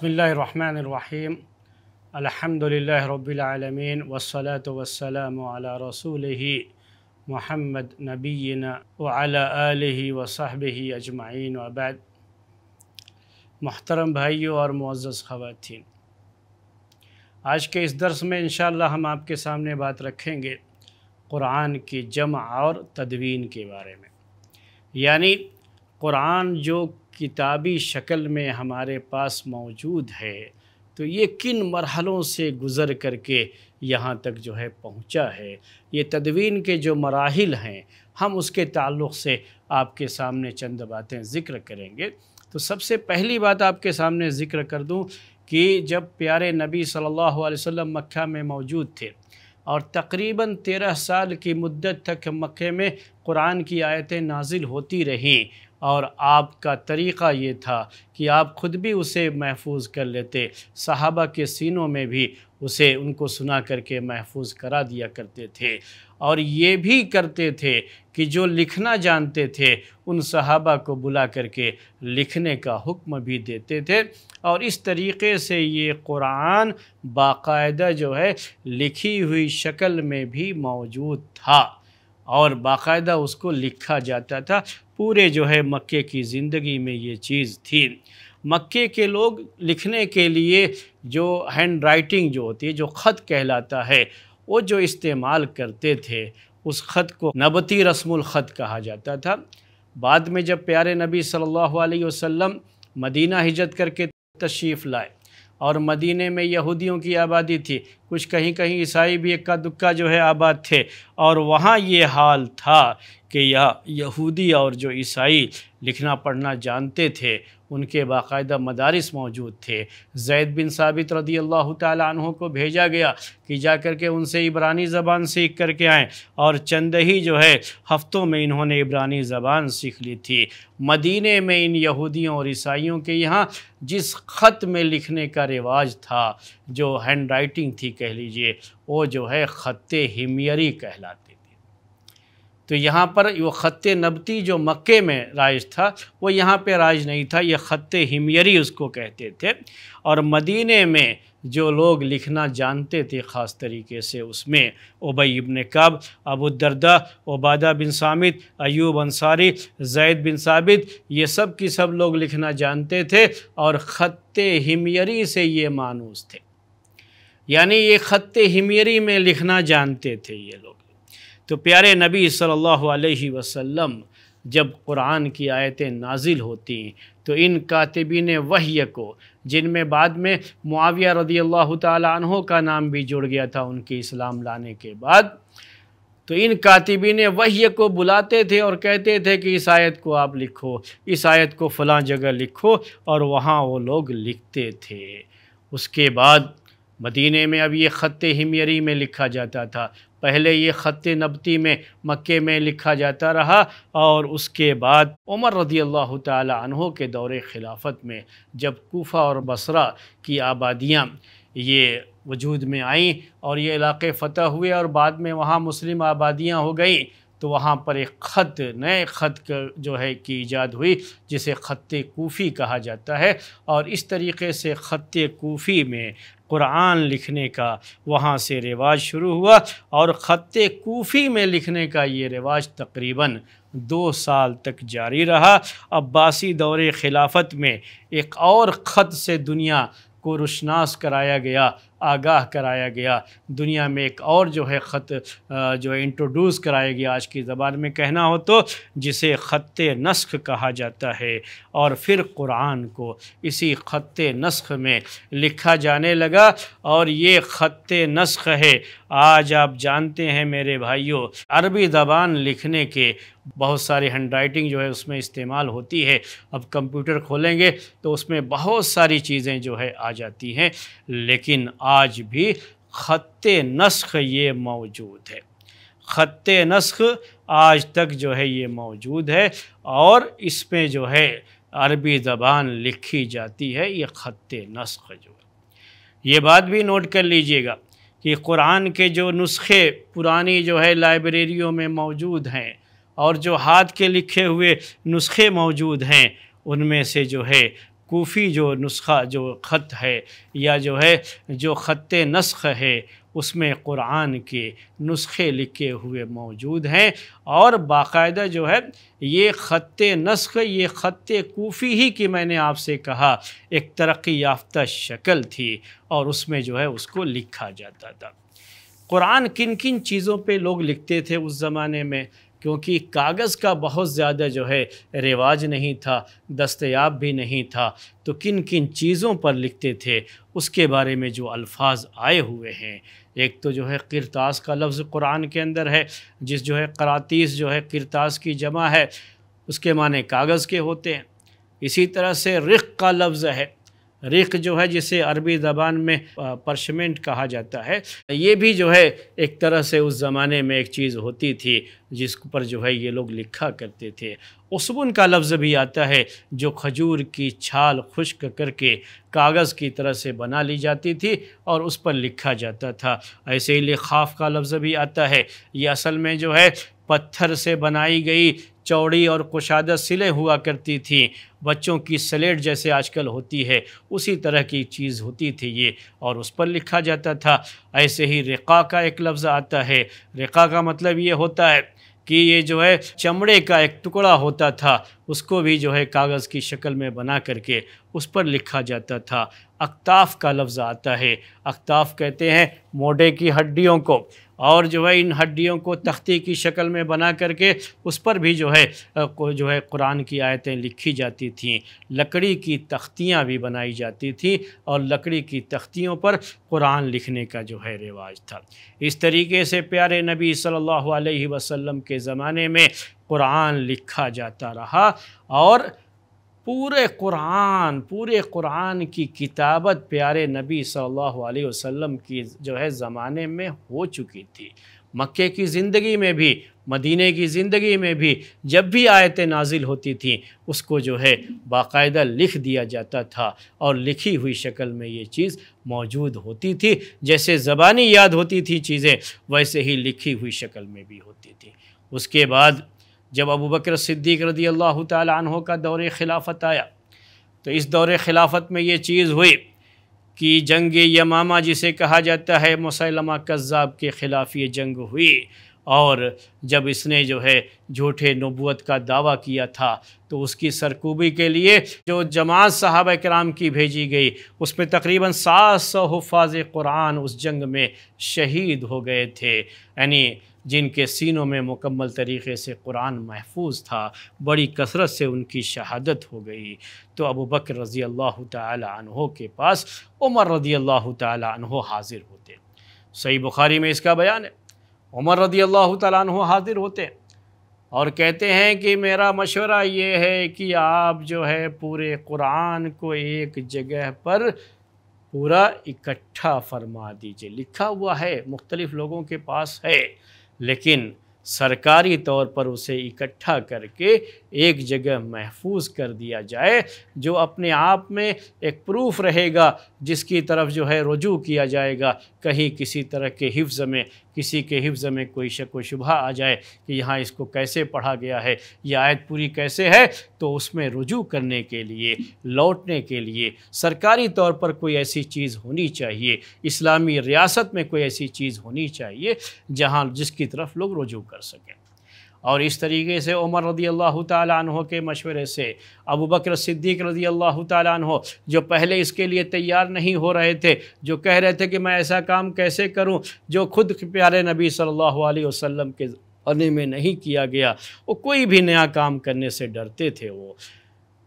बसमीम अलहमदिल्ला रबालमीन वसलात वसलाम रसूल ही महमद नबीन वही वसाहब अजमाइन वबैद मोहतरम भाइयों और मुआज़ ख़वान आज के इस दर्स में इन हम आपके सामने बात रखेंगे क़ुरान की जम और तदवीन के बारे में यानी क़ुरान जो किताबी शक्ल में हमारे पास मौजूद है तो ये किन मरहलों से गुज़र करके यहाँ तक जो है पहुँचा है ये तदवीन के जो मराहल हैं हम उसके ताल्लुक़ से आपके सामने चंद बातें ज़िक्र करेंगे तो सबसे पहली बात आपके सामने ज़िक्र कर दूँ कि जब प्यारे नबी सल्लल्लाहु अलैहि वसल्लम मक्का में मौजूद थे और तकरीबन तेरह साल की मुद्दत तक मक्के में कुरान की आयतें नाजिल होती रहीं और आपका तरीक़ा ये था कि आप ख़ुद भी उसे महफूज कर लेते सहाबा के सीनों में भी उसे उनको सुना करके महफूज करा दिया करते थे और ये भी करते थे कि जो लिखना जानते थे उन सहाबा को बुला करके लिखने का हुक्म भी देते थे और इस तरीके से ये कुरान बाकायदा जो है लिखी हुई शक्ल में भी मौजूद था और बाकायदा उसको लिखा जाता था पूरे जो है मक्के की ज़िंदगी में ये चीज़ थी मक्के के लोग लिखने के लिए जो हैंड राइटिंग जो होती है जो ख़त कहलाता है वो जो इस्तेमाल करते थे उस ख़त को नबती रस्मुल ख़त कहा जाता था बाद में जब प्यारे नबी सल्लल्लाहु अलैहि वसल्लम मदीना हिजत करके तशरीफ़ लाए और मदीने में यहूदियों की आबादी थी कुछ कहीं कहीं ईसाई भी इक्का दुक्का जो है आबाद थे और वहाँ ये हाल था कि यह यहूदी और जो ईसाई लिखना पढ़ना जानते थे उनके बाकायदा मदारस मौजूद थे जैद बिन साबित रदी अल्लाह तहों को भेजा गया कि जा कर के उनसे इब्रानी ज़बान सीख कर के आएँ और चंद ही जो है हफ़्तों में इन्होंने इब्रानी ज़बान सीख ली थी मदीने में इन यहूदियों और ईसाइयों के यहाँ जिस ख़त में लिखने का रिवाज था जो हैंड राइटिंग थी कह लीजिए वो जो है ख़त हिमयरी कहलाते थे तो यहाँ पर वो ख़त नबती जो मक्के में राज था वो यहाँ पे राज नहीं था ये ख़त हिमयरी उसको कहते थे और मदीने में जो लोग लिखना जानते थे ख़ास तरीके से उसमें ओबई इबन कब अबुदरदा ओबादा बिन सामित अयूब अंसारी जैद बिन साबित ये सब की सब लोग लिखना जानते थे और ख़त हिमयरी से ये मानूस थे यानी ये ख़त हिमेरी में लिखना जानते थे ये लोग तो प्यारे नबी सल्लल्लाहु अलैहि वसल्लम जब कुरान की आयतें नाजिल होती तो इन कातबिन वही को जिनमें बाद में मुआविया रदी अल्लाह तहों का नाम भी जुड़ गया था उनके इस्लाम लाने के बाद तो इन कातिबिन वही को बुलाते थे और कहते थे कि इस आयत को आप लिखो इस आयत को फ़लाँ जगह लिखो और वहाँ वो लोग लिखते थे उसके बाद मदीने में अब ये ख़त हिमयरी में लिखा जाता था पहले ये ख़त नबती में मक्के में लिखा जाता रहा और उसके बाद उमर रदी अल्लाह तहों के दौरे खिलाफत में जब कोफ़ा और बसरा की आबादियाँ ये वजूद में आईं और ये इलाके फ़तह हुए और बाद में वहाँ मुस्लिम आबादियाँ हो गई तो वहाँ पर एक ख़त नए ख़त जो है कि ईजाद हुई जिसे ख़त कोफ़ी कहा जाता है और इस तरीके से ख़त कोफ़ी में कुरान लिखने का वहाँ से रिवाज शुरू हुआ और ख़त कोफ़ी में लिखने का ये रिवाज तकरीबन दो साल तक जारी रहा अब्बासी दौर खिलाफत में एक और ख़त से दुनिया को रुशनास कराया गया आगाह कराया गया दुनिया में एक और जो है ख़त जो है इंट्रोड्यूस कराया गया आज की ज़बान में कहना हो तो जिसे ख़त नस्ख कहा जाता है और फिर कुरान को इसी ख़त नस्ख में लिखा जाने लगा और ये ख़त नस्ख है आज आप जानते हैं मेरे भाइयों अरबी ज़बान लिखने के बहुत सारी हैंड राइटिंग जो है उसमें इस्तेमाल होती है अब कंप्यूटर खोलेंगे तो उसमें बहुत सारी चीज़ें जो है आ जाती हैं लेकिन आज भी ख़त नस्ख ये मौजूद है ख़त नस्ख आज तक जो है ये मौजूद है और इसमें जो है अरबी ज़बान लिखी जाती है ये ख़त नस्ख जो है ये बात भी नोट कर लीजिएगा कि कुरान के जो नुस्खे पुरानी जो है लाइब्रेरियों में मौजूद हैं और जो हाथ के लिखे हुए नुस्खे मौजूद हैं उनमें से जो है कोफ़ी जो नुस्खा जो ख़त है या जो है जो ख़त नस्ख है उसमें कुरान के नुस्खे लिखे हुए मौजूद हैं और बाकायदा जो है ये ख़त नस्ख ये ख़त कोफ़ी ही कि मैंने आपसे कहा एक तरक्की याफ्ता शक्ल थी और उसमें जो है उसको लिखा जाता था कुरान किन किन चीज़ों पे लोग लिखते थे उस ज़माने में क्योंकि कागज़ का बहुत ज़्यादा जो है रिवाज नहीं था दस्तयाब भी नहीं था तो किन किन चीज़ों पर लिखते थे उसके बारे में जो अल्फाज आए हुए हैं एक तो जो है किरतास का लफ्ज़ कुरान के अंदर है जिस जो है करातीस जो है किरतास की जमा है उसके माने कागज़ के होते हैं इसी तरह से रिक का लफ्ज़ है रिख़ जो है जिसे अरबी ज़बान में परशमेंट कहा जाता है ये भी जो है एक तरह से उस ज़माने में एक चीज़ होती थी जिस पर जो है ये लोग लिखा करते थे उसबुन का लफ्ज़ भी आता है जो खजूर की छाल खुश्क करके कागज़ की तरह से बना ली जाती थी और उस पर लिखा जाता था ऐसे ही लिखाफ का लफ्ज़ भी आता है ये असल में जो है पत्थर से बनाई गई चौड़ी और कुशादा सिले हुआ करती थी बच्चों की स्लेट जैसे आजकल होती है उसी तरह की चीज़ होती थी ये और उस पर लिखा जाता था ऐसे ही रिका का एक लफ्ज़ आता है रिका का मतलब ये होता है कि ये जो है चमड़े का एक टुकड़ा होता था उसको भी जो है कागज़ की शक्ल में बना करके उस पर लिखा जाता था अक्ताफ का लफ्ज़ आता है अक्ताफ कहते हैं मोडे की हड्डियों को और जो है इन हड्डियों को तख्ती की शक्ल में बना करके उस पर भी जो है जो है कुरान की आयतें लिखी जाती थीं लकड़ी की तख्तियाँ भी बनाई जाती थी और लकड़ी की तख्तियों पर कुरान लिखने का जो है रिवाज था इस तरीके से प्यारे नबी सल्लल्लाहु अलैहि वसल्लम के ज़माने में कुरान लिखा जाता रहा और पूरे कुरान पूरे कुरान की किताबत प्यारे नबी सल्लल्लाहु अलैहि वसल्लम की जो है ज़माने में हो चुकी थी मक्के की ज़िंदगी में भी मदीने की ज़िंदगी में भी जब भी आयतें नाजिल होती थीं उसको जो है बाकायदा लिख दिया जाता था और लिखी हुई शक्ल में ये चीज़ मौजूद होती थी जैसे ज़बानी याद होती थी चीज़ें वैसे ही लिखी हुई शक्ल में भी होती थी उसके बाद जब अबू बकर सिद्दीक रदी अल्लाह तहों का दौर खिलाफत आया तो इस दौर खिलाफत में ये चीज़ हुई कि जंग यमामा जिसे कहा जाता है मुसलमा कज़ाब के ख़िलाफ़ ये जंग हुई और जब इसने जो है झूठे नबूत का दावा किया था तो उसकी सरकूबी के लिए जो जमात साहब कराम की भेजी गई उसमें तकरीबन सात सौ हफाज कुरान उस जंग में शहीद हो गए थे यानी जिनके सीनों में मुकम्मल तरीक़े से कुरान महफूज था बड़ी कसरत से उनकी शहादत हो गई तो अबू बकर रज़ी अल्लाह तहों के पास उमर रज़ी अल्लाह तहों हाज़िर होते सही बुखारी में इसका बयान है उमर रजी अल्लाह तहों हाजिर होते हैं और कहते हैं कि मेरा मशवरा ये है कि आप जो है पूरे कुरान को एक जगह पर पूरा इकट्ठा फरमा दीजिए लिखा हुआ है मुख्तलिफ़ लोगों के पास है लेकिन सरकारी तौर पर उसे इकट्ठा करके एक जगह महफूज कर दिया जाए जो अपने आप में एक प्रूफ रहेगा जिसकी तरफ जो है रजू किया जाएगा कहीं किसी तरह के हिफ्ज़ में किसी के हिफ्ज़ में कोई शक व शुभा आ जाए कि यहाँ इसको कैसे पढ़ा गया है यह आयत पूरी कैसे है तो उसमें रुजू करने के लिए लौटने के लिए सरकारी तौर पर कोई ऐसी चीज़ होनी चाहिए इस्लामी रियासत में कोई ऐसी चीज़ होनी चाहिए जहाँ जिसकी तरफ लोग रुजू कर सकें और इस तरीके से उमर रदी अल्लाह तह के मशवरे से अबू बकर सिद्दीक रदी अल्लाह तह जो पहले इसके लिए तैयार नहीं हो रहे थे जो कह रहे थे कि मैं ऐसा काम कैसे करूं जो खुद प्यारे नबी सल्लल्लाहु अलैहि वसल्लम के अने में नहीं किया गया वो कोई भी नया काम करने से डरते थे वो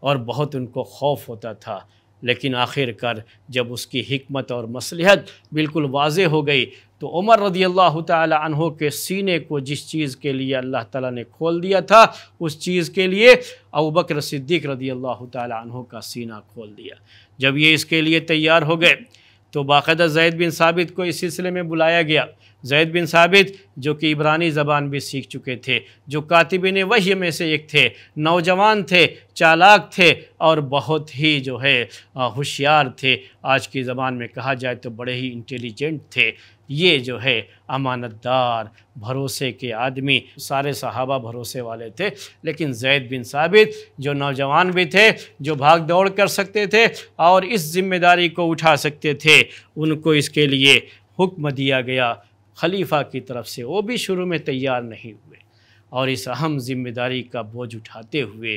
और बहुत उनको खौफ होता था लेकिन आखिरकार जब उसकी हमत और मसलहत बिल्कुल वाज हो गई तो उमर रदी अल्लाह तहों के सीने को जिस चीज़ के लिए अल्लाह ताला ने खोल दिया था उस चीज़ के लिए अबू सिद्दीक रदी अल्लाह तहों का सीना खोल दिया जब ये इसके लिए तैयार हो गए तो बाकायदा जैद बिन साबित को इस सिलसिले में बुलाया गया जैद बिन साबित जो कि इब्रानी ज़बान भी सीख चुके थे जो कातिबिन वही में से एक थे नौजवान थे चालाक थे और बहुत ही जो है होशियार थे आज की ज़बान में कहा जाए तो बड़े ही इंटेलिजेंट थे ये जो है अमानतदार भरोसे के आदमी सारे सहाबा भरोसे वाले थे लेकिन जैद बिन साबित जो नौजवान भी थे जो भाग दौड़ कर सकते थे और इस जिम्मेदारी को उठा सकते थे उनको इसके लिए हुक्म दिया गया खलीफा की तरफ से वो भी शुरू में तैयार नहीं हुए और इस अहम जिम्मेदारी का बोझ उठाते हुए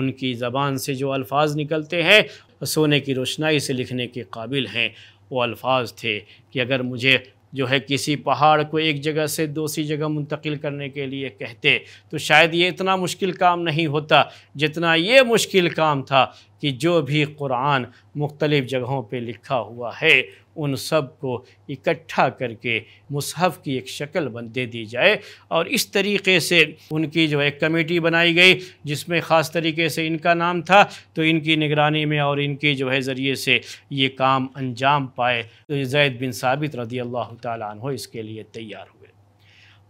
उनकी ज़बान से जो अल्फाज निकलते हैं सोने की रोशनाई से लिखने के काबिल हैं वो अल्फाज थे कि अगर मुझे जो है किसी पहाड़ को एक जगह से दूसरी जगह मुंतकिल करने के लिए कहते तो शायद ये इतना मुश्किल काम नहीं होता जितना ये मुश्किल काम था कि जो भी कुरान मुख्तलिफ़ जगहों पर लिखा हुआ है उन सब को इकट्ठा करके मुसहफ़ की एक शक्ल बन दे दी जाए और इस तरीके से उनकी जो एक कमेटी बनाई गई जिसमें ख़ास तरीके से इनका नाम था तो इनकी निगरानी में और इनके जो है ज़रिए से ये काम अंजाम पाए तो जैद बिन साबित रदी अल्लाह तहो इसके लिए तैयार हुए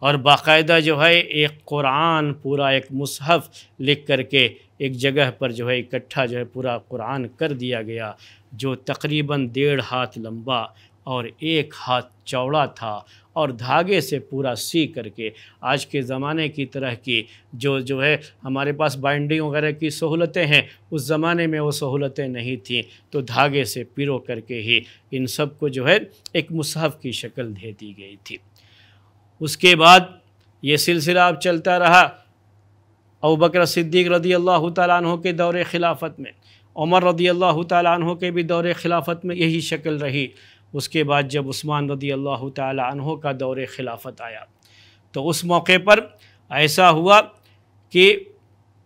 और बाकायदा जो है एक कुरान पूरा एक मुसहफ़ लिख करके एक जगह पर जो है इकट्ठा जो है पूरा कुरान कर दिया गया जो तकरीबन डेढ़ हाथ लंबा और एक हाथ चौड़ा था और धागे से पूरा सी करके आज के ज़माने की तरह की जो जो है हमारे पास बाइंडिंग वगैरह की सहूलतें हैं उस ज़माने में वो सहूलतें नहीं थीं तो धागे से पिरो करके ही इन सब को जो है एक मुसहफ़ की शक्ल दे दी गई थी उसके बाद ये सिलसिला अब चलता रहा अबू बकर सिद्दीक रदी अल्लाह तु के दौर खिलाफत में उमर रदी अल्लाह तु के भी दौर खिलाफत में यही शक्ल रही उसके बाद जब उस्मान रदी अल्लाह तु का दौर खिलाफत आया तो उस मौके पर ऐसा हुआ कि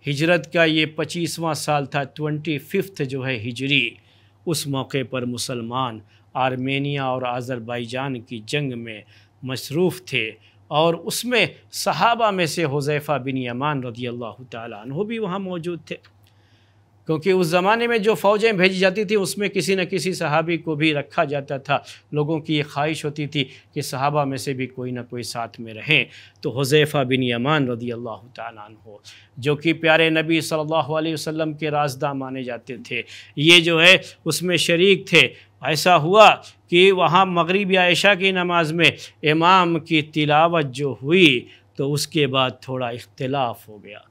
हिजरत का ये पच्चीसवां साल था ट्वेंटी फिफ्थ जो है हिजरी उस मौके पर मुसलमान आर्मेनिया और आज़रबाईजान की जंग में मसरूफ़ थे और उसमें सहाबा में से हुज़ैफ़ा बिन यमान रदी अल्लाह तु भी वहाँ मौजूद थे क्योंकि उस ज़माने में जो फ़ौजें भेजी जाती थी उसमें किसी न किसी सहाबी को भी रखा जाता था लोगों की ये ख्वाहिश होती थी कि सहाबा में से भी कोई ना कोई साथ में रहें तो हुज़ैफ़ा बिन यमान रदी अल्लाह हो जो कि प्यारे नबी सल्लल्लाहु अलैहि वसल्लम के राजदा माने जाते थे ये जो है उसमें शरीक थे ऐसा हुआ कि वहाँ मगरब आयशा की नमाज में इमाम की तिलावत जो हुई तो उसके बाद थोड़ा इख्तलाफ हो गया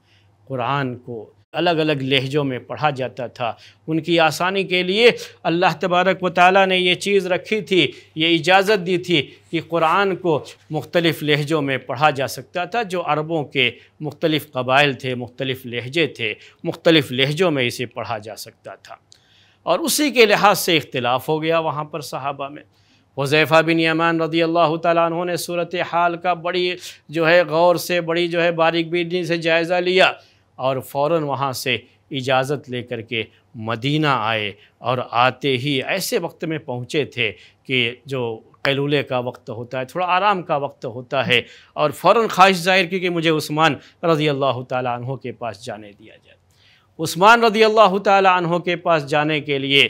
कुरान को अलग अलग लहजों में पढ़ा जाता था उनकी आसानी के लिए अल्लाह तबारक व ने यह चीज़ रखी थी ये इजाज़त दी थी कि कुरान को मुख्तलिफ़ लहजों में पढ़ा जा सकता था जो अरबों के मुख्तलिफ़ कबाइल थे मुख्तलिफ़ लहजे थे मुख्तलिफ़ लहजों में इसे पढ़ा जा सकता था और उसी के लिहाज से इख्तलाफ हो गया वहाँ पर सहाबा में हुजैफ़ा बिन यमान रदी अल्लाह तुमने ने सूरत हाल का बड़ी जो है गौर से बड़ी जो है बारीक बीनी से जायज़ा लिया और फ़ौर वहाँ से इजाज़त लेकर के मदीना आए और आते ही ऐसे वक्त में पहुँचे थे कि जो कैलूले का वक्त होता है थोड़ा आराम का वक्त होता है और फ़ौर ख्वाहिश जाहिर की कि मुझे उस्मान रज़ी अल्लाह तहों के पास जाने दिया जाए उस्मान रदी अल्लाह तहों के पास जाने के लिए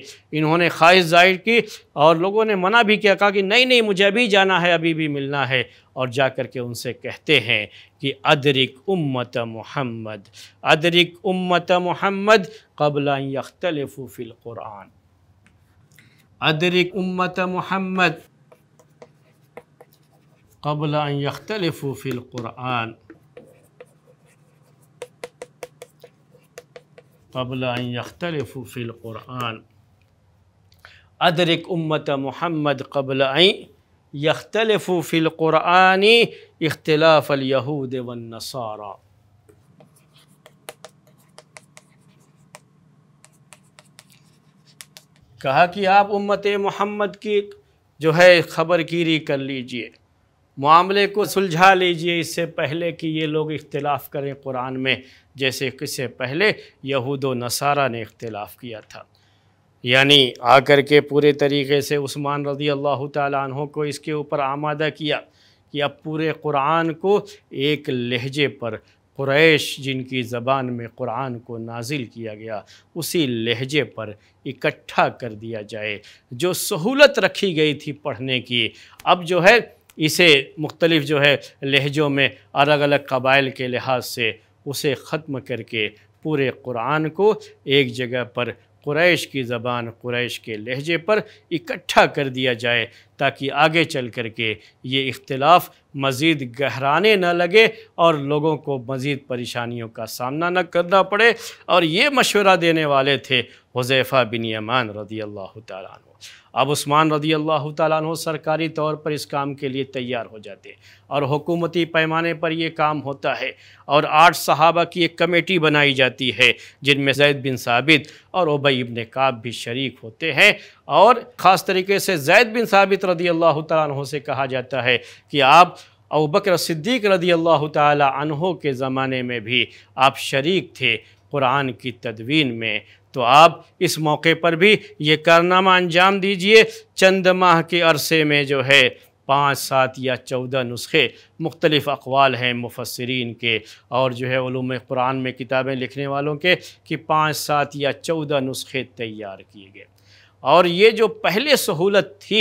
इन्होंने ख्वाहिश जाहिर की और लोगों ने मना भी किया कहा कि नहीं नहीं मुझे अभी जाना है अभी भी मिलना है और जा कर के उनसे कहते हैं कि अदरिक उम्मत मोहम्मद अदरिक उम्मत मोहम्मद कबला यख्तलफ़िल क़ुरान अदरिक उम्मत मोहम्मद कबला यख्तलफ़िल क़ुरान قبل أن يختلفوا في القرآن اختلاف اليهود والنصارى कहा कि आप उम्मत महमद की जो है ख़बर गिरी कर लीजिए मामले को सुलझा लीजिए इससे पहले कि ये लोग इख्तलाफ़ करें कुरान में जैसे किससे पहले यहूद नसारा ने इख्तलाफ़ किया था यानी आकर के पूरे तरीके से उस्मान रजी अल्लाह तहों को इसके ऊपर आमादा किया कि अब पूरे कुरान को एक लहजे पर क्रैश जिनकी ज़बान में कुरान को नाजिल किया गया उसी लहजे पर इकट्ठा कर दिया जाए जो सहूलत रखी गई थी पढ़ने की अब जो है इसे मुख्तलिफ़ जो है लहजों में अलग अलग कबाइल के लिहाज से उसे ख़त्म करके पूरे कुरान को एक जगह पर कुरैश की ज़बान कुरैश के लहजे पर इकट्ठा कर दिया जाए ताकि आगे चल कर के ये इख्तलाफ मज़ीद गहराने न लगे और लोगों को मज़ीद परेशानियों का सामना न करना पड़े और ये मशवरा देने वाले थे हुजैफ़ा बिन यमान रदी अल्लाह तु अब उस्मान रदी अल्लाह तु सरकारी तौर पर इस काम के लिए तैयार हो जाते और हुकूमती पैमाने पर ये काम होता है और आठ सहाबा की एक कमेटी बनाई जाती है जिनमें जैद बिन साबित और उबई इबन काब भी शरीक होते हैं और ख़ास तरीके से जैद बिन साबित रदी अल्लाह तु से कहा जाता है कि आप अबू बकर सिद्दीक रदी अल्लाह तहों के ज़माने में भी आप शरीक थे कुरान की तदवीन में तो आप इस मौके पर भी ये कारनामा अंजाम दीजिए चंद माह के अरसे में जो है पाँच सात या चौदह नुस्खे मुख्तलिफ़ अकवाल हैं मुफसरीन के और जो है ूम कुरान में किताबें लिखने वालों के कि पाँच सात या चौदह नुस्खे तैयार किए गए और ये जो पहले सहूलत थी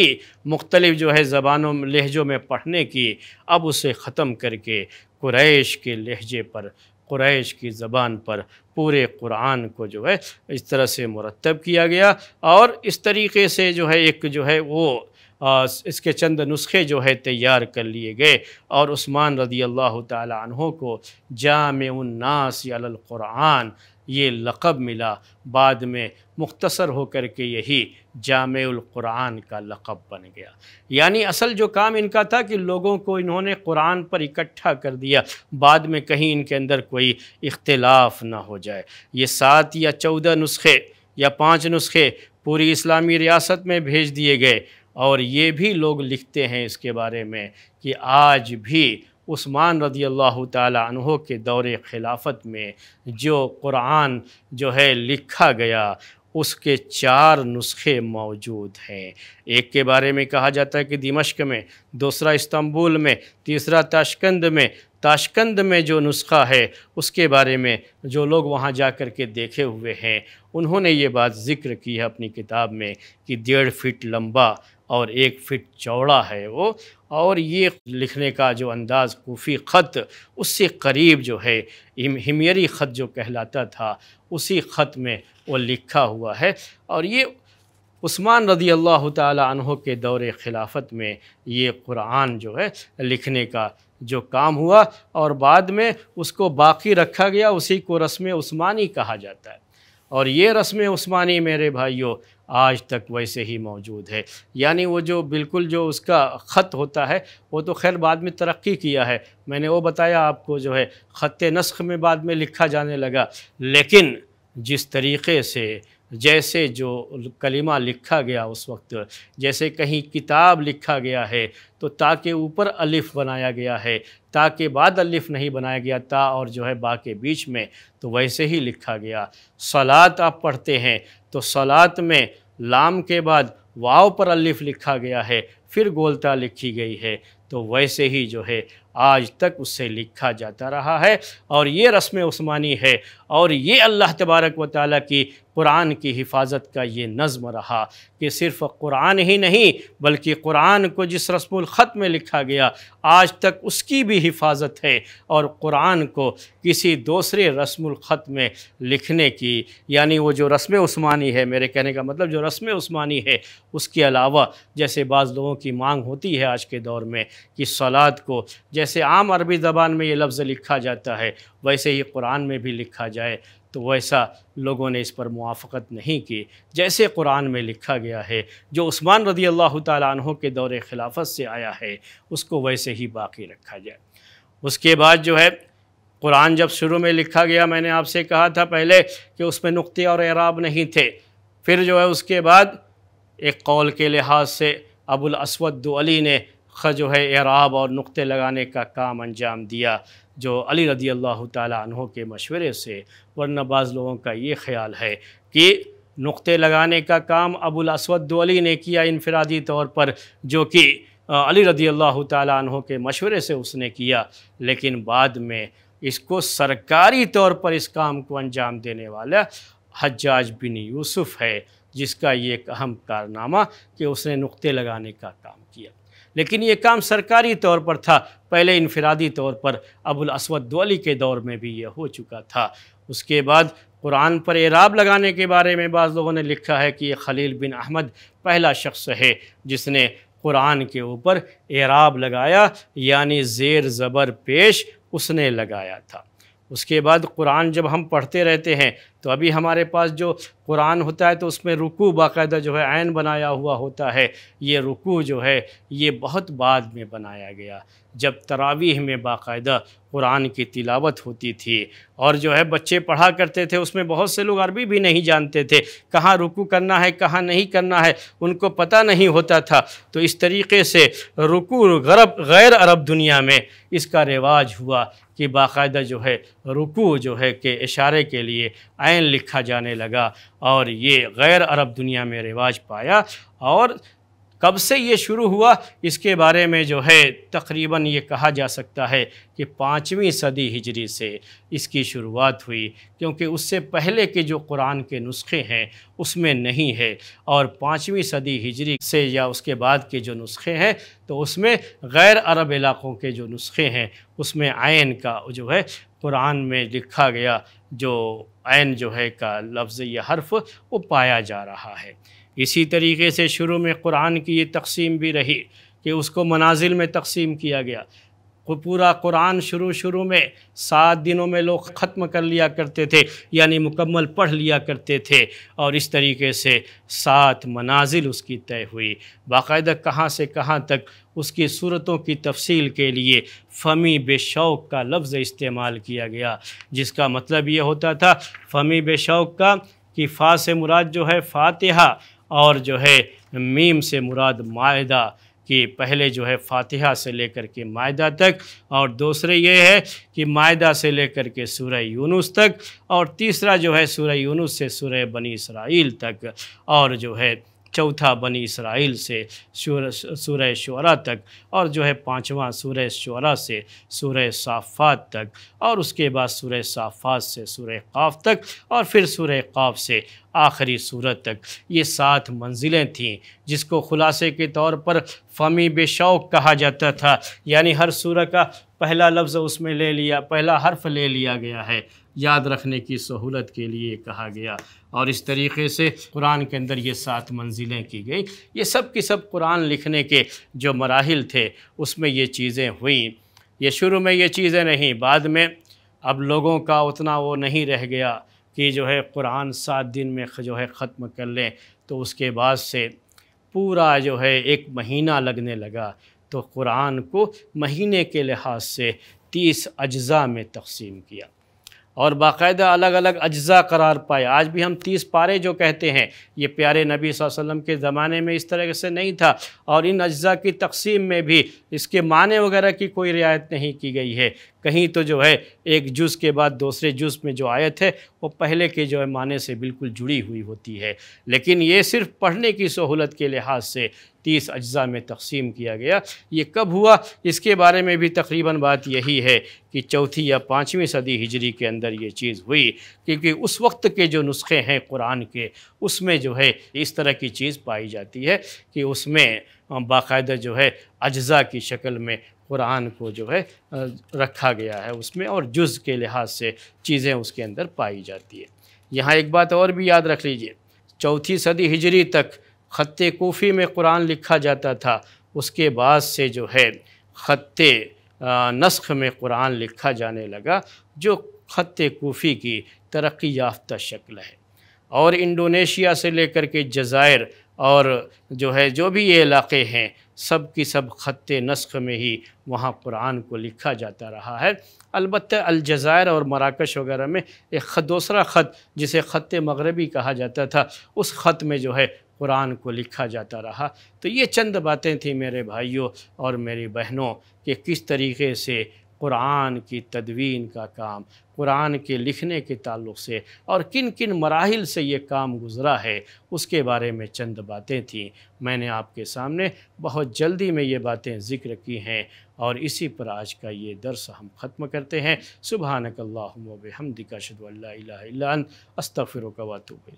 मुख्तलिफ़ जो है ज़बानों लहजों में पढ़ने की अब उसे ख़त्म करके कुरैश के लहजे पर कुरैश की ज़बान पर पूरे कुरान को जो है इस तरह से मुरतब किया गया और इस तरीके से जो है एक जो है वो आ, इसके चंद नुस्खे जो है तैयार कर लिए गए और उस्मान रदी अल्लाह तहों को जाम अल कुरान ये लक़ब मिला बाद में मुख्तसर होकर के यही जामकुरान का लक़ब बन गया यानी असल जो काम इनका था कि लोगों को इन्होंने कुरान पर इकट्ठा कर दिया बाद में कहीं इनके अंदर कोई इख्तलाफ ना हो जाए ये सात या चौदह नुस्खे या पाँच नुस्खे पूरी इस्लामी रियासत में भेज दिए गए और ये भी लोग लिखते हैं इसके बारे में कि आज भी उस्मान रदी अल्लाह तहों के दौर खिलाफत में जो कुरान जो है लिखा गया उसके चार नुस्खे मौजूद हैं एक के बारे में कहा जाता है कि दिमश्क में दूसरा इस्तांबुल में तीसरा ताशकंद में ताशकंद में जो नुस्खा है उसके बारे में जो लोग वहाँ जा कर के देखे हुए हैं उन्होंने ये बात ज़िक्र की है अपनी किताब में कि डेढ़ फीट लंबा और एक फिट चौड़ा है वो और ये लिखने का जो अंदाज़ कोफ़ी ख़त उससे करीब जो है हिमियरी ख़त जो कहलाता था उसी ख़त में वो लिखा हुआ है और ये उस्मान रदी अल्लाह तह के दौर खिलाफत में ये कुरान जो है लिखने का जो काम हुआ और बाद में उसको बाकी रखा गया उसी को रस्म उस्मानी कहा जाता है और ये रस्म उस्मानी मेरे भाइयों आज तक वैसे ही मौजूद है यानी वो जो बिल्कुल जो उसका ख़त होता है वो तो खैर बाद में तरक्की किया है मैंने वो बताया आपको जो है ख़त नस्ख में बाद में लिखा जाने लगा लेकिन जिस तरीके से जैसे जो कलिमा लिखा गया उस वक्त जैसे कहीं किताब लिखा गया है तो ता के ऊपर अलिफ़ बनाया गया है ता के बाद अलिफ़ नहीं बनाया गया ता और जो है बा के बीच में तो वैसे ही लिखा गया सलात आप पढ़ते हैं तो सलात में लाम के बाद वाव पर अलिफ़ लिखा गया है फिर गोलता लिखी गई है तो वैसे ही जो है आज तक उससे लिखा जाता रहा है और ये रस्म उस्मानी है और ये अल्लाह तबारक व ताली की कुरान की हिफाजत का ये नज़म रहा कि सिर्फ़ कुरान ही नहीं बल्कि कुरान को जिस रस्मुलख़त में लिखा गया आज तक उसकी भी हिफाजत है और कुरान को किसी दूसरे रस्मुलख़त में लिखने की यानी वो जो रस्म उस्मानी है मेरे कहने का मतलब जो रस्म उस्मानी है उसके अलावा जैसे बाज़ लोगों की मांग होती है आज के दौर में कि सलाद को जैसे जैसे आम अरबी ज़बान में ये लफ्ज़ लिखा जाता है वैसे ही कुरान में भी लिखा जाए तो वैसा लोगों ने इस पर मुआफ़त नहीं की जैसे कुरान में लिखा गया है जो उस्मान रदी अल्लाह तहों के दौरे खिलाफत से आया है उसको वैसे ही बाकी रखा जाए उसके बाद जो है कुरान जब शुरू में लिखा गया मैंने आपसे कहा था पहले कि उसमें नुक़े और एराब नहीं थे फिर जो है उसके बाद एक कौल के लिहाज से अबुल ने ख जो है एराब और नुक़े लगाने का काम अंजाम दिया जो अली रदी अल्लाह तहों के मशवरे से वरना बाज़ लोगों का ये ख्याल है कि नुक़े लगाने का काम अबुल असवद अली ने किया इनफरादी तौर पर जो कि अली रदी अल्लाह तहों के मशवरे से उसने किया लेकिन बाद में इसको सरकारी तौर पर इस काम को अंजाम देने वाला हजाज बिन यूसुफ़ है जिसका ये एक अहम कारनामा कि उसने नुक़े लगाने का काम लेकिन ये काम सरकारी तौर पर था पहले इनफरादी तौर पर अबुल असवद दौली के दौर में भी ये हो चुका था उसके बाद कुरान पर एराब लगाने के बारे में बाज़ लोगों ने लिखा है कि ये खलील बिन अहमद पहला शख्स है जिसने कुरान के ऊपर एराब लगाया यानी ज़ेर ज़बर पेश उसने लगाया था उसके बाद कुरान जब हम पढ़ते रहते हैं तो अभी हमारे पास जो कुरान होता है तो उसमें रुकू बाकायदा जो है आयन बनाया हुआ होता है ये रुकू जो है ये बहुत बाद में बनाया गया जब तरावीह में बाकायदा कुरान की तिलावत होती थी और जो है बच्चे पढ़ा करते थे उसमें बहुत से लोग अरबी भी नहीं जानते थे कहाँ रुकू करना है कहाँ नहीं करना है उनको पता नहीं होता था तो इस तरीके से रुकू गरब गैर अरब दुनिया में इसका रिवाज हुआ कि बाकायदा जो है रुकू जो है कि इशारे के लिए आयन लिखा जाने लगा और ये गैर अरब दुनिया में रिवाज पाया और कब से ये शुरू हुआ इसके बारे में जो है तकरीबन ये कहा जा सकता है कि पाँचवीं सदी हिजरी से इसकी शुरुआत हुई क्योंकि उससे पहले के जो कुरान के नुस्खे हैं उसमें नहीं है और पाँचवीं सदी हिजरी से या उसके बाद के जो नुस्खे हैं तो उसमें गैर अरब इलाक़ों के जो नुस्खे हैं उसमें आयन का जो है कुरान में लिखा गया जो आयन जो है का लफ्ज़ या हर्फ वो पाया जा रहा है इसी तरीके से शुरू में कुरान की ये तकसीम भी रही कि उसको मनाजिल में तकसीम किया गया पूरा कुरान शुरू शुरू में सात दिनों में लोग ख़त्म कर लिया करते थे यानी मुकम्मल पढ़ लिया करते थे और इस तरीके से सात मनाजिल उसकी तय हुई बाकायदा कहाँ से कहाँ तक उसकी सूरतों की तफसील के लिए फ़मी बेशौक का लफ्ज़ इस्तेमाल किया गया जिसका मतलब ये होता था फ़मी बेशौक का कि फ़ा से मुराद जो है फ़ातिहा और जो है मीम से मुराद मायदा कि पहले जो है फातिहा से लेकर के मायदा तक और दूसरे ये है कि मायदा से लेकर के सूर्य यूनुस तक और तीसरा जो है सूर्य यूनुस से सूर्य बनी इसराइल तक और जो है चौथा बनी इसराइल से सूर्य शुरा तक और जो है पाँचवा सूर्य शुरा से सूर्य साफ़ात तक और उसके बाद सूर्य साफ़ात से सूर्य काफ तक और फिर सूर्य काफ से आखिरी सूरत तक ये सात मंजिलें थीं जिसको ख़ुलासे के तौर पर फ़मी बेशौक कहा जाता था यानी हर सूरह का पहला लफ्ज़ उसमें ले लिया पहला हर्फ ले लिया गया है याद रखने की सहूलत के लिए कहा गया और इस तरीके से कुरान के अंदर ये सात मंजिलें की गई ये सब की सब कुरान लिखने के जो मराहल थे उसमें ये चीज़ें हुई ये शुरू में ये चीज़ें नहीं बाद में अब लोगों का उतना वो नहीं रह गया कि जो है कुरान सात दिन में जो है ख़त्म कर लें तो उसके बाद से पूरा जो है एक महीना लगने लगा तो कुरान को महीने के लिहाज से तीस अज्जा में तकसीम किया और बाकायदा अलग अलग अज्जा करार पाए आज भी हम तीस पारे जो कहते हैं ये प्यारे नबी वसल्लम के ज़माने में इस तरह से नहीं था और इन अज्जा की तकसीम में भी इसके माने वगैरह की कोई रियायत नहीं की गई है कहीं तो जो है एक जुज़ के बाद दूसरे जुज़ में जो आयत है वो पहले के जो है माने से बिल्कुल जुड़ी हुई होती है लेकिन ये सिर्फ पढ़ने की सहूलत के लिहाज से तीस अज्जा में तकसीम किया गया ये कब हुआ इसके बारे में भी तकरीबन बात यही है कि चौथी या पाँचवीं सदी हिजरी के अंदर ये चीज़ हुई क्योंकि उस वक्त के जो नुस्खे हैं कुरान के उसमें जो है इस तरह की चीज़ पाई जाती है कि उसमें बाकायदा जो है अज्जा की शक्ल में कुरान को जो है रखा गया है उसमें और जुज़ के लिहाज से चीज़ें उसके अंदर पाई जाती है यहाँ एक बात और भी याद रख लीजिए चौथी सदी हिजरी तक ख़त कोफ़ी में कुरान लिखा जाता था उसके बाद से जो है ख़त नस्ख में कुरान लिखा जाने लगा जो ख़त कोफ़ी की तरक्की याफ्ता शक्ल है और इंडोनेशिया से लेकर के जज़ायर और जो है जो भी ये इलाके हैं सब की सब ख़त नस्ख में ही वहाँ कुरान को लिखा जाता रहा है अलबत् अलजायर और मराकश वगैरह में एक ख़त दूसरा ख़त जिसे ख़त मगरबी कहा जाता था उस ख़त में जो है कुरान को लिखा जाता रहा तो ये चंद बातें थी मेरे भाइयों और मेरी बहनों कि किस तरीके से कुरान की तदवीन का काम कुरान के लिखने के ताल्लुक से और किन किन मराहल से ये काम गुज़रा है उसके बारे में चंद बातें थीं मैंने आपके सामने बहुत जल्दी में ये बातें ज़िक्र की हैं और इसी पर आज का ये दर्स हम ख़त्म करते हैं सुबहानकल्ला हमदिका शदल अस्तफ़िर वातुबिल